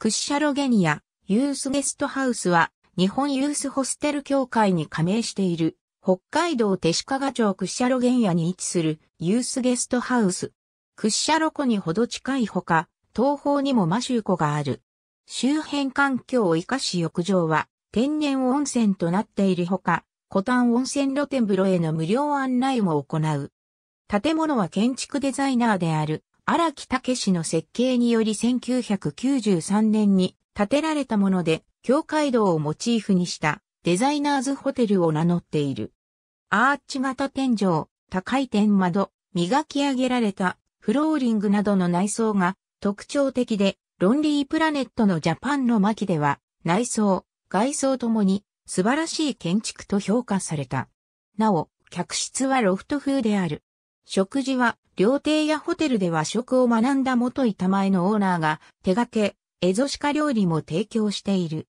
クッシャロゲニア、ユースゲストハウスは、日本ユースホステル協会に加盟している、北海道弟子賀町クッシャロゲニアに位置する、ユースゲストハウス。クッシャロ湖にほど近いほか、東方にもマシュー湖がある。周辺環境を生かし浴場は、天然温泉となっているほか、古丹温泉露天風呂への無料案内も行う。建物は建築デザイナーである荒木武氏の設計により1993年に建てられたもので、教会堂をモチーフにしたデザイナーズホテルを名乗っている。アーチ型天井、高い天窓、磨き上げられたフローリングなどの内装が特徴的で、ロンリープラネットのジャパンの巻では、内装、外装ともに素晴らしい建築と評価された。なお、客室はロフト風である。食事は、料亭やホテルで和食を学んだ元板前のオーナーが手掛け、エゾ鹿料理も提供している。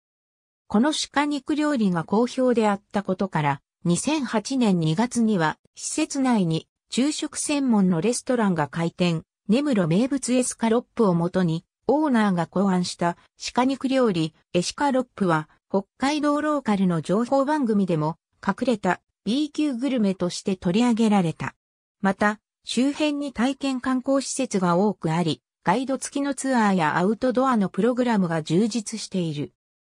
この鹿肉料理が好評であったことから、2008年2月には、施設内に昼食専門のレストランが開店、根室名物エスカロップをもとに、オーナーが考案した鹿肉料理、エシカロップは、北海道ローカルの情報番組でも、隠れた B 級グルメとして取り上げられた。また、周辺に体験観光施設が多くあり、ガイド付きのツアーやアウトドアのプログラムが充実している。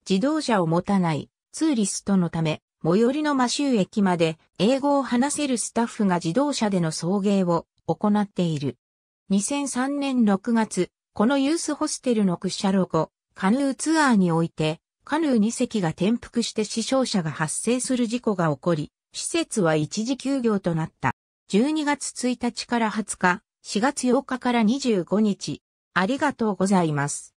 自動車を持たないツーリストのため、最寄りのマシュー駅まで英語を話せるスタッフが自動車での送迎を行っている。2003年6月、このユースホステルの屈斜路ゴカヌーツアーにおいて、カヌー2隻が転覆して死傷者が発生する事故が起こり、施設は一時休業となった。12月1日から20日、4月8日から25日、ありがとうございます。